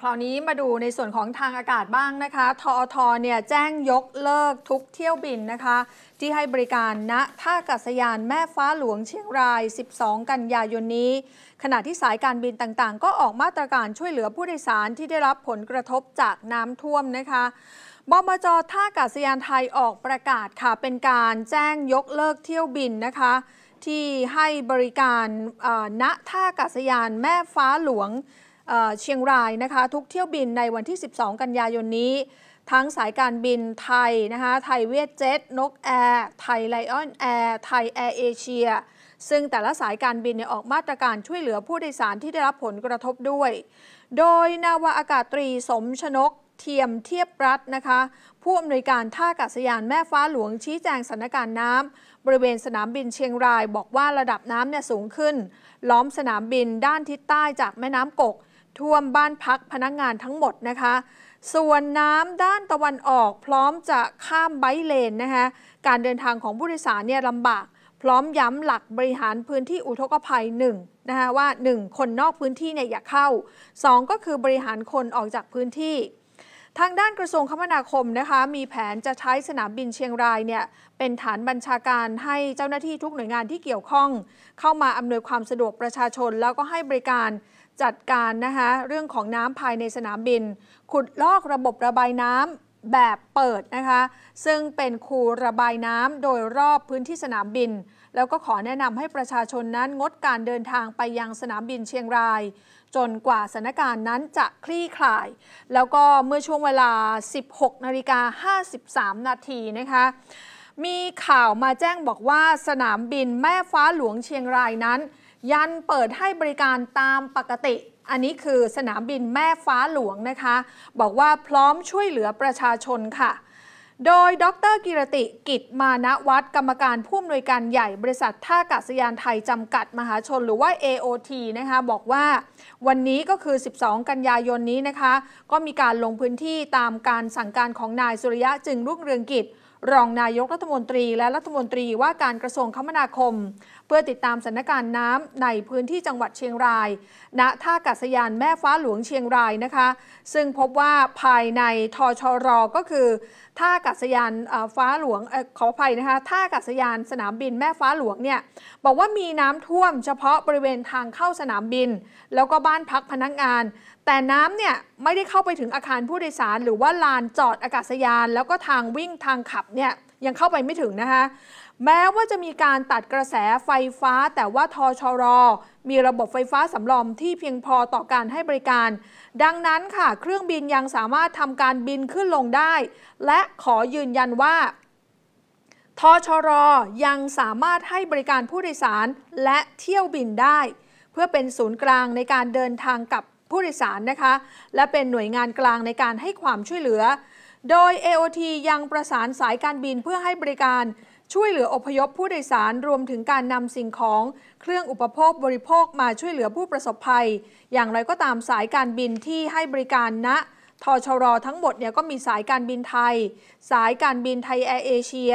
คราวนี้มาดูในส่วนของทางอากาศบ้างนะคะ ทอทเนี่ย แจ้งยกเลิกทุกเที่ยวบินนะคะ ที่ให้บริการณท่าอากาศยานแม่ฟ้าหลวงเชียงราย 12 กันยายนนี้ ขณะที่สายการบินต่างๆ ก็ออกมาตรการช่วยเหลือผู้โดยสารที่ได้รับผลกระทบจากน้ำท่วมนะคะบมจท่าอากาศยานไทยออกประกาศค่ะเป็นการแจ้งยกเลิกเที่ยวบินนะคะ ที่ให้บริการณท่าอากาศยานแม่ฟ้าหลวงเชียงรายนะคะทุกเที่ยวบินในวันที่ 12 กันยายนนี้ ทั้งสายการบินไทยนะคะไทยเวียดเจ็ตนกแอร์ไทยไลออนแอร์ไทยแอร์เอเชียซึ่งแต่ละสายการบินนออกมาตรการช่วยเหลือผู้โดยสารที่ได้รับผลกระทบด้วย โดยนาวาอากาศตรีสมชนก เทียมเทียบรัฐนะคะ ผู้อำนวยการท่าอากาศยานแม่ฟ้าหลวงชี้แจงสถานการณ์น้ำบริเวณสนามบินเชียงราย บอกว่าระดับน้ำเนี่ยสูงขึ้น ล้อมสนามบินด้านทิศใต้จากแม่น้ำกกท่วมบ้านพักพนักงานทั้งหมดนะคะ ส่วนน้ำด้านตะวันออกพร้อมจะข้ามไบเลนนะคะการเดินทางของผู้โดยสารเนี่ยลำบาก พร้อมย้ำหลักบริหารพื้นที่อุทกภัย1นะคะว่า 1. คนนอกพื้นที่เนี่ยอย่าเข้า 2. ก็คือบริหารคนออกจากพื้นที่ทางด้านกระทรวงคมนาคมนะคะมีแผนจะใช้สนามบินเชียงรายเนี่ยเป็นฐานบัญชาการให้เจ้าหน้าที่ทุกหน่วยงานที่เกี่ยวข้อง เข้ามาอำนวยความสะดวกประชาชนแล้วก็ให้บริการจัดการนะคะเรื่องของน้ำภายในสนามบิน ขุดลอกระบบระบายน้ำแบบเปิดนะคะซึ่งเป็นคูระบายน้ำโดยรอบพื้นที่สนามบิน แล้วก็ขอแนะนำให้ประชาชนนั้นงดการเดินทางไปยังสนามบินเชียงราย จนกว่าสถานการณ์นั้นจะคลี่คลาย แล้วก็เมื่อช่วงเวลา 16 นาฬิกา53 นาทีนะคะ มีข่าวมาแจ้งบอกว่าสนามบินแม่ฟ้าหลวงเชียงรายนั้น ยันเปิดให้บริการตามปกติอันนี้คือสนามบินแม่ฟ้าหลวงนะคะ บอกว่าพร้อมช่วยเหลือประชาชนค่ะ โดยดรกิรติกิจมาณวั์กรรมการผู้อำนวยการใหญ่บริษัทท่ากาศยานไทยจำกัดมหาชนหรือว่า AOT นะคะ บอกว่าวันนี้ก็คือ 12 กันยายนนี้นะคะ ก็มีการลงพื้นที่ตามการสั่งการของนายสุริยะจึงรุ่งเรืองกิจรองนายกรัฐมนตรีและรัฐมนตรีว่าการกระทรวงคมนาคม เพื่อติดตามสถานการณ์น้ำในพื้นที่จังหวัดเชียงรายณท่าอากาศยานแม่ฟ้าหลวงเชียงรายนะคะ ซึ่งพบว่าภายในทชรก็คือท่าอากาศยานฟ้าหลวงขออภัยนะคะท่าอากาศยานสนามบินแม่ฟ้าหลวงเนี่ยบอกว่ามีน้ำท่วม เฉพาะบริเวณทางเข้าสนามบิน แล้วก็บ้านพักพนักงาน แต่น้ำเนี่ยไม่ได้เข้าไปถึงอาคารผู้โดยสาร หรือว่าลานจอดอากาศยาน แล้วก็ทางวิ่งทางขับเนี่ยยังเข้าไปไม่ถึงนะคะ แม้ว่าจะมีการตัดกระแสไฟฟ้า แต่ว่าทชร มีระบบไฟฟ้าสำรองที่เพียงพอต่อการให้บริการ ดังนั้นค่ะเครื่องบินยังสามารถทำการบินขึ้นลงได้ และขอยืนยันว่าทชรยังสามารถให้บริการผู้โดยสารและเที่ยวบินได้ เพื่อเป็นศูนย์กลางในการเดินทางกับผู้โดยสารนะคะและเป็นหน่วยงานกลางในการให้ความช่วยเหลือโดย AOT ยังประสานสายการบินเพื่อให้บริการ ช่วยเหลืออพยพผู้โดยสารรวมถึงการนำสิ่งของเครื่องอุปโภคบริโภคมาช่วยเหลือผู้ประสบภัย อย่างไรก็ตามสายการบินที่ให้บริการณนะทชร ทั้งหมดเนี่ยก็มีสายการบินไทย สายการบินไทยแอร์เอเชีย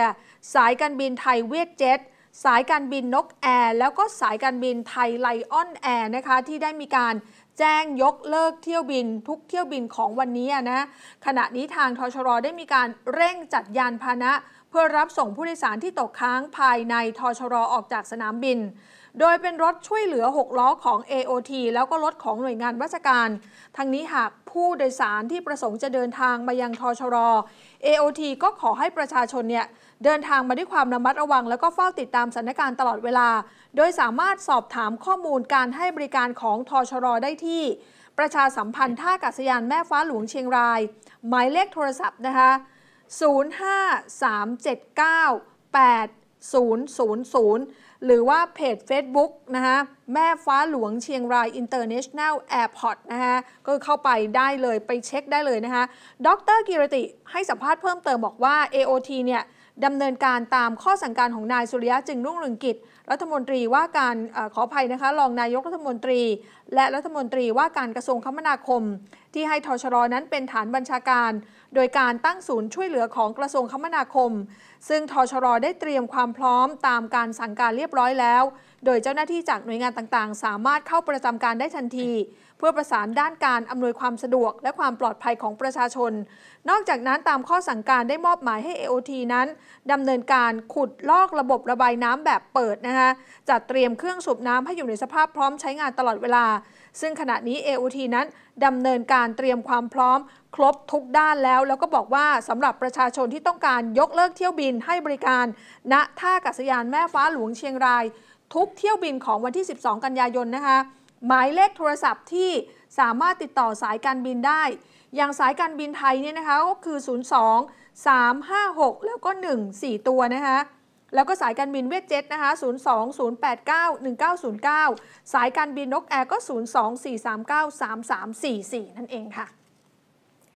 สายการบินไทยเวียดเจ็ตสายการบินนกแอร์ แล้วก็สายการบินไทยไลออนแอร์นะคะ ที่ได้มีการแจ้งยกเลิกเที่ยวบินทุกเที่ยวบินของวันนี้นะขณะนี้ทางทชรได้มีการเร่งจัดยานพาหนะ เพื่อรับส่งผู้โดยสารที่ตกค้างภายในทชรออกจากสนามบินโดยเป็นรถช่วยเหลือ 6 ล้อของ AOT แล้วก็รถของหน่วยงานราชการ ทั้งนี้หากผู้โดยสารที่ประสงค์จะเดินทางมายังทชร AOT ก็ขอให้ประชาชนเนี่ย เดินทางมาด้วยความระมัดระวังแล้วก็เฝ้าติดตามสถานการณ์ตลอดเวลา โดยสามารถสอบถามข้อมูลการให้บริการของทชรได้ที่ ประชาสัมพันธ์ท่าอากาศยานแม่ฟ้าหลวงเชียงราย หมายเลขโทรศัพท์นะคะ05379 8 000 หรือว่าเพจ Facebook นะคะแม่ฟ้าหลวงเชียงรายอินเตอร์เนชั่นแนลแอร์พอร์ตนะคะก็เข้าไปได้เลยไปเช็คได้เลยนะคะดรกิรติให้สัมภาษณ์เพิ่มเติมบอกว่า AOT เนี่ยดำเนินการตามข้อสั่งการของนายสุริยะจึงรุ่งเรืองกิจ รัฐมนตรีว่าการอขออภัยนะคะรองนายกรัฐมนตรี และรัฐมนตรีว่าการกระทรวงคมนาคมที่ให้ทชรนั้นเป็นฐานบัญชาการ โดยการตั้งศูนย์ช่วยเหลือของกระทรวงคมนาคม ซึ่งทชรได้เตรียมความพร้อม ตามการสั่งการเรียบร้อยแล้ว โดยเจ้าหน้าที่จากหน่วยงานต่าง ๆ สามารถเข้าประจำการได้ทันที เพื่อประสานด้านการ อำนวยความสะดวก และความปลอดภัยของประชาชน นอกจากนั้นตามข้อสั่งการได้มอบหมายให้ AOT นั้นดำเนินการขุดลอกระบบระบายน้ำแบบเปิดนะคะจัดเตรียมเครื่องสูบน้ำให้อยู่ในสภาพพร้อมใช้งานตลอดเวลาซึ่งขณะนี้ AOT นั้นดำเนินการเตรียมความพร้อม ครบทุกด้านแล้ว แล้วก็บอกว่าสำหรับประชาชนที่ต้องการยกเลิกเที่ยวบินให้บริการณนะท่าอากาศยานแม่ฟ้าหลวงเชียงราย ทุกเที่ยวบินของวันที่ 12 กันยายนนะคะ หมายเลขโทรศัพท์ที่สามารถติดต่อสายการบินได้ อย่างสายการบินไทยเนี่ยนะคะก็คือ 02 356 แล้วก็ 1 4 ตัวนะคะแล้วก็สายการบินเวทเจ็ตนะคะ020891909 สายการบินนกแอร์ก็ 024393344 นั่นเองค่ะ